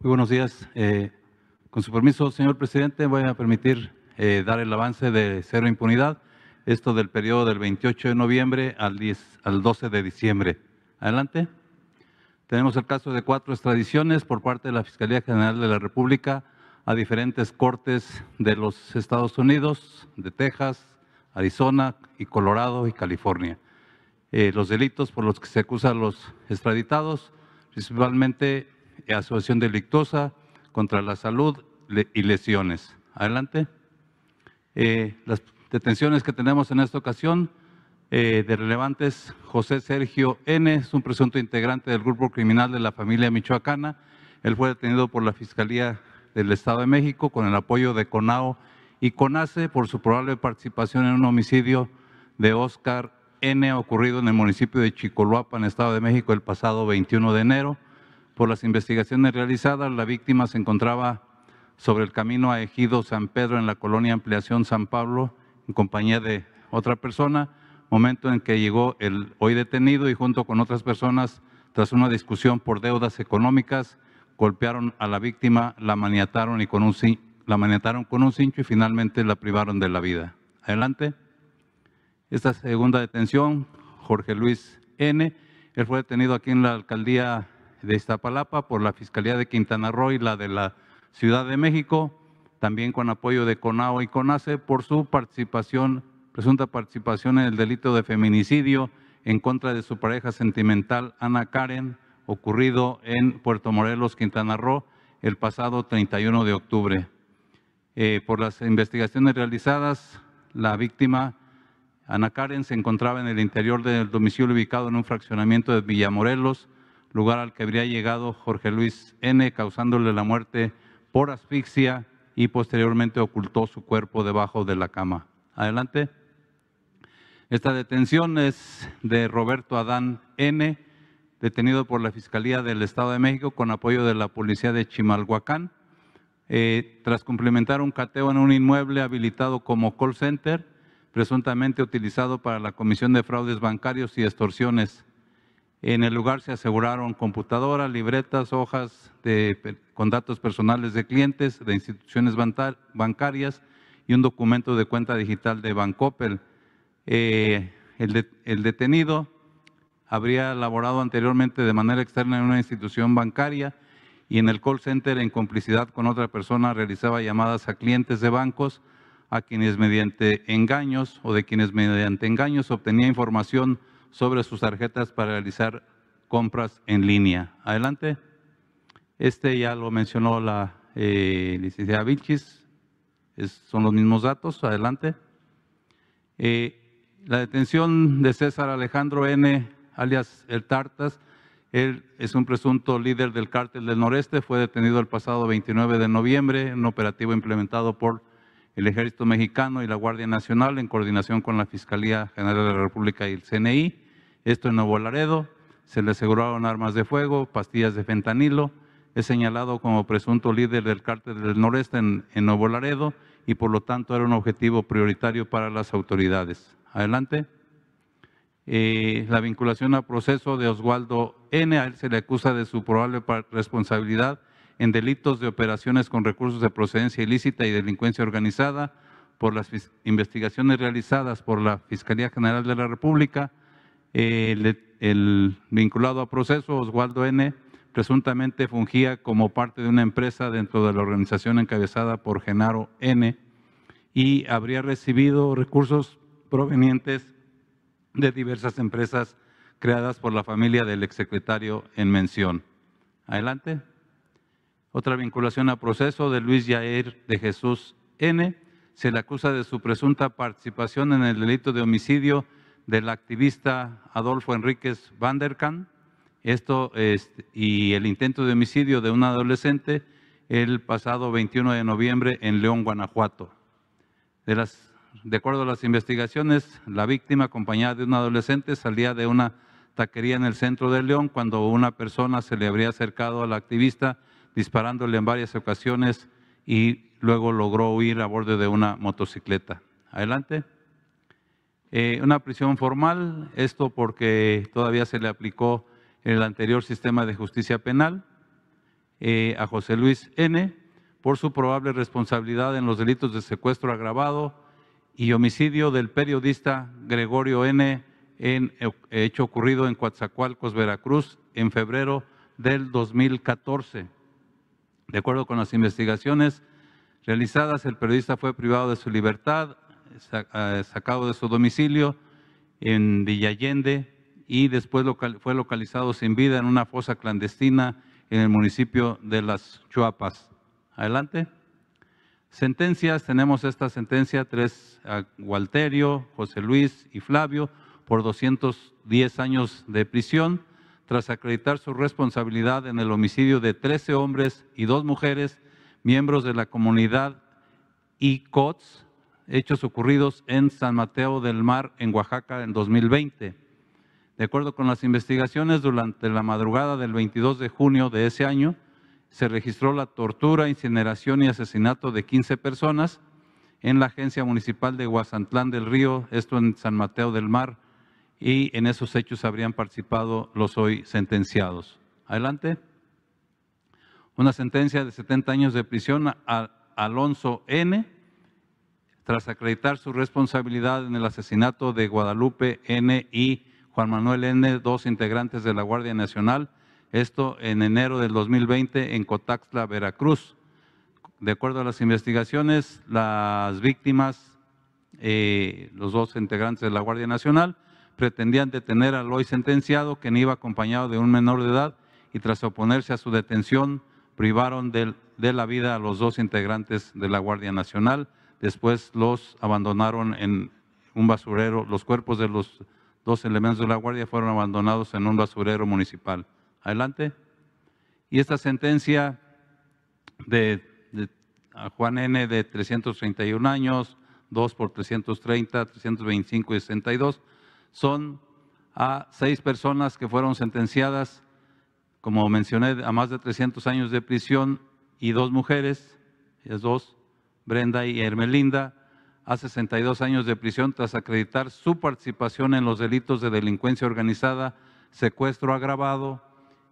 Muy buenos días. Eh, con su permiso, señor presidente, voy a permitir eh, dar el avance de cero impunidad, esto del periodo del 28 de noviembre al, 12 de diciembre. Adelante. Tenemos el caso de cuatro extradiciones por parte de la Fiscalía General de la República a diferentes cortes de los Estados Unidos, de Texas, Arizona y Colorado y California. Eh, los delitos por los que se acusan los extraditados, principalmente asociación delictosa contra la salud y lesiones. Adelante. Eh, las detenciones que tenemos en esta ocasión eh, de relevantes, José Sergio N. es un presunto integrante del grupo criminal de la familia michoacana. Él fue detenido por la Fiscalía del Estado de México con el apoyo de CONAO y CONACE por su probable participación en un homicidio de Oscar N. ocurrido en el municipio de en Estado de México, el pasado 21 de enero. Por las investigaciones realizadas, la víctima se encontraba sobre el camino a Ejido San Pedro en la colonia Ampliación San Pablo en compañía de otra persona, momento en que llegó el hoy detenido y junto con otras personas, tras una discusión por deudas económicas, golpearon a la víctima, la maniataron, y con un, la maniataron con un cincho y finalmente la privaron de la vida. Adelante. Esta segunda detención, Jorge Luis N., él fue detenido aquí en la alcaldía de Iztapalapa, por la Fiscalía de Quintana Roo y la de la Ciudad de México, también con apoyo de CONAO y CONACE, por su participación, presunta participación en el delito de feminicidio en contra de su pareja sentimental Ana Karen, ocurrido en Puerto Morelos, Quintana Roo, el pasado 31 de octubre. Eh, por las investigaciones realizadas, la víctima Ana Karen se encontraba en el interior del domicilio ubicado en un fraccionamiento de Villamorelos, lugar al que habría llegado Jorge Luis N., causándole la muerte por asfixia y posteriormente ocultó su cuerpo debajo de la cama. Adelante. Esta detención es de Roberto Adán N., detenido por la Fiscalía del Estado de México con apoyo de la Policía de Chimalhuacán, eh, tras cumplimentar un cateo en un inmueble habilitado como call center, presuntamente utilizado para la comisión de fraudes bancarios y extorsiones. En el lugar se aseguraron computadoras, libretas, hojas de, con datos personales de clientes, de instituciones bancarias y un documento de cuenta digital de Bancoppel. Eh, el, el detenido habría laborado anteriormente de manera externa en una institución bancaria y en el call center en complicidad con otra persona realizaba llamadas a clientes de bancos a quienes mediante engaños o de quienes mediante engaños obtenía información sobre sus tarjetas para realizar compras en línea. Adelante. Este ya lo mencionó la eh, licenciada Vilchis. son los mismos datos. Adelante. Eh, la detención de César Alejandro N., alias El Tartas, él es un presunto líder del cártel del noreste, fue detenido el pasado 29 de noviembre en un operativo implementado por el Ejército Mexicano y la Guardia Nacional en coordinación con la Fiscalía General de la República y el CNI. Esto en Nuevo Laredo. Se le aseguraron armas de fuego, pastillas de fentanilo. Es señalado como presunto líder del cártel del noreste en, Nuevo Laredo y por lo tanto era un objetivo prioritario para las autoridades. Adelante. Eh, la vinculación a proceso de Oswaldo N. A él se le acusa de su probable responsabilidad en delitos de operaciones con recursos de procedencia ilícita y delincuencia organizada por las investigaciones realizadas por la Fiscalía General de la República, eh, el, vinculado a proceso, Oswaldo N., presuntamente fungía como parte de una empresa dentro de la organización encabezada por Genaro N. y habría recibido recursos provenientes de diversas empresas creadas por la familia del exsecretario en mención. Adelante. Otra vinculación a proceso de Luis Yair de Jesús N. Se le acusa de su presunta participación en el delito de homicidio del activista Adolfo Enríquez Vanderkan. Esto es, este, y el intento de homicidio de un adolescente el pasado 21 de noviembre en León, Guanajuato. De, de acuerdo a las investigaciones, la víctima, acompañada de un adolescente, salía de una taquería en el centro de León cuando una persona se le habría acercado al activista disparándole en varias ocasiones y luego logró huir a bordo de una motocicleta. Adelante. Eh, una prisión formal, esto porque todavía se le aplicó el anterior sistema de justicia penal eh, a José Luis N. por su probable responsabilidad en los delitos de secuestro agravado y homicidio del periodista Gregorio N. en eh, hecho ocurrido en Coatzacoalcos, Veracruz, en febrero del 2014. De acuerdo con las investigaciones realizadas, el periodista fue privado de su libertad, eh, sacado de su domicilio en Villallende y después fue localizado sin vida en una fosa clandestina en el municipio de Las Chuapas. Adelante. Sentencias, tenemos esta sentencia, tres a Gualterio, José Luis y Flavio, por 210 años de prisión tras acreditar su responsabilidad en el homicidio de 13 hombres y dos mujeres, miembros de la comunidad ICOTS, hechos ocurridos en San Mateo del Mar, en Oaxaca, en 2020. De acuerdo con las investigaciones, durante la madrugada del 22 de junio de ese año, se registró la tortura, incineración y asesinato de 15 personas en la Agencia Municipal de huazantlán del Río, esto en San Mateo del Mar, y en esos hechos habrían participado los hoy sentenciados. Adelante. Una sentencia de 70 años de prisión a Alonso N. tras acreditar su responsabilidad en el asesinato de Guadalupe N. y Juan Manuel N., dos integrantes de la Guardia Nacional, esto en enero del 2020 en Cotaxla, Veracruz. De acuerdo a las investigaciones, las víctimas, eh, los dos integrantes de la Guardia Nacional, pretendían detener al hoy sentenciado, quien iba acompañado de un menor de edad, y tras oponerse a su detención, privaron de, la vida a los dos integrantes de la Guardia Nacional. Después los abandonaron en un basurero. Los cuerpos de los dos elementos de la Guardia fueron abandonados en un basurero municipal. Adelante. Y esta sentencia de, Juan N. de 331 años, 2 por 330, 325 y 62, son a seis personas que fueron sentenciadas, como mencioné, a más de 300 años de prisión y dos mujeres, dos, Brenda y Hermelinda, a 62 años de prisión tras acreditar su participación en los delitos de delincuencia organizada, secuestro agravado,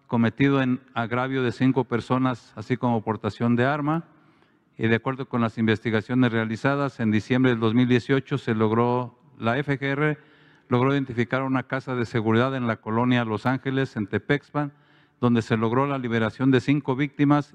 cometido en agravio de cinco personas, así como portación de arma. Y de acuerdo con las investigaciones realizadas, en diciembre del 2018 se logró la FGR logró identificar una casa de seguridad en la colonia Los Ángeles, en Tepexpan, donde se logró la liberación de cinco víctimas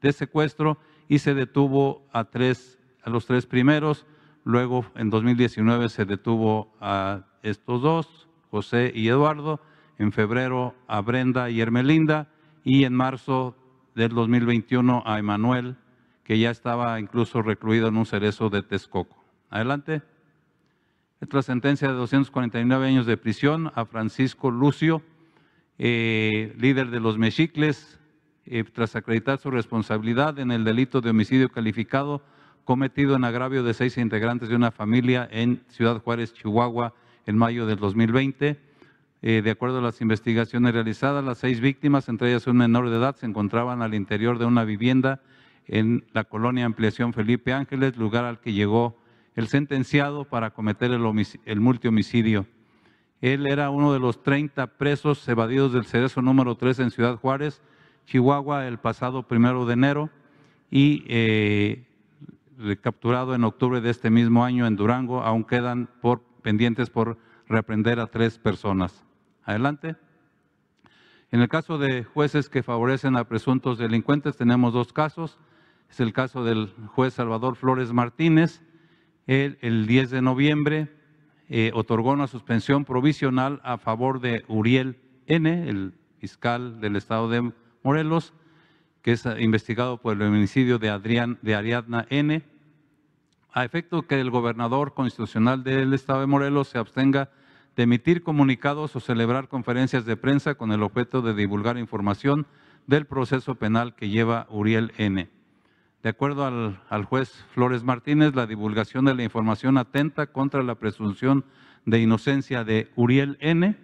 de secuestro y se detuvo a, tres, a los tres primeros. Luego, en 2019, se detuvo a estos dos, José y Eduardo. En febrero, a Brenda y Hermelinda. Y en marzo del 2021, a Emanuel, que ya estaba incluso recluido en un cerezo de Texcoco. Adelante. Tras sentencia de 249 años de prisión a Francisco Lucio, eh, líder de los Mexicles, eh, tras acreditar su responsabilidad en el delito de homicidio calificado cometido en agravio de seis integrantes de una familia en Ciudad Juárez, Chihuahua, en mayo del 2020. Eh, de acuerdo a las investigaciones realizadas, las seis víctimas, entre ellas un menor de edad, se encontraban al interior de una vivienda en la colonia Ampliación Felipe Ángeles, lugar al que llegó el sentenciado para cometer el, el multihomicidio. Él era uno de los 30 presos evadidos del cerezo número 3 en Ciudad Juárez, Chihuahua, el pasado primero de enero y eh, capturado en octubre de este mismo año en Durango. Aún quedan por, pendientes por reprender a tres personas. Adelante. En el caso de jueces que favorecen a presuntos delincuentes, tenemos dos casos. Es el caso del juez Salvador Flores Martínez, el 10 de noviembre eh, otorgó una suspensión provisional a favor de Uriel N., el fiscal del estado de Morelos, que es eh, investigado por el homicidio de, Adrián, de Ariadna N., a efecto que el gobernador constitucional del estado de Morelos se abstenga de emitir comunicados o celebrar conferencias de prensa con el objeto de divulgar información del proceso penal que lleva Uriel N. De acuerdo al, juez Flores Martínez, la divulgación de la información atenta contra la presunción de inocencia de Uriel N,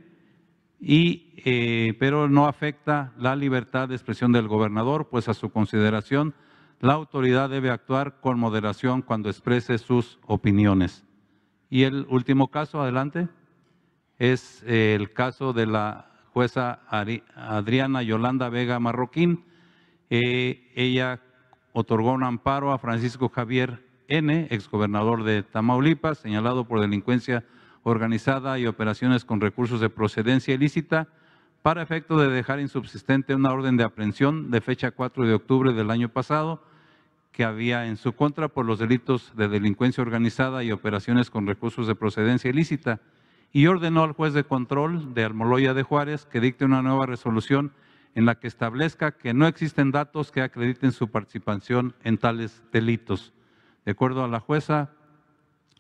y, eh, pero no afecta la libertad de expresión del gobernador, pues a su consideración la autoridad debe actuar con moderación cuando exprese sus opiniones. Y el último caso, adelante, es eh, el caso de la jueza Adriana Yolanda Vega Marroquín. Eh, ella otorgó un amparo a Francisco Javier N., exgobernador de Tamaulipas, señalado por delincuencia organizada y operaciones con recursos de procedencia ilícita, para efecto de dejar insubsistente una orden de aprehensión de fecha 4 de octubre del año pasado que había en su contra por los delitos de delincuencia organizada y operaciones con recursos de procedencia ilícita, y ordenó al juez de control de Almoloya de Juárez que dicte una nueva resolución en la que establezca que no existen datos que acrediten su participación en tales delitos. De acuerdo a la jueza,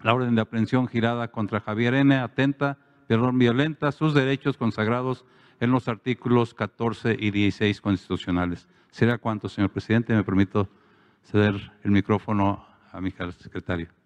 la orden de aprehensión girada contra Javier N. atenta de violenta sus derechos consagrados en los artículos 14 y 16 constitucionales. ¿Será cuánto, señor presidente? Me permito ceder el micrófono a mi secretario.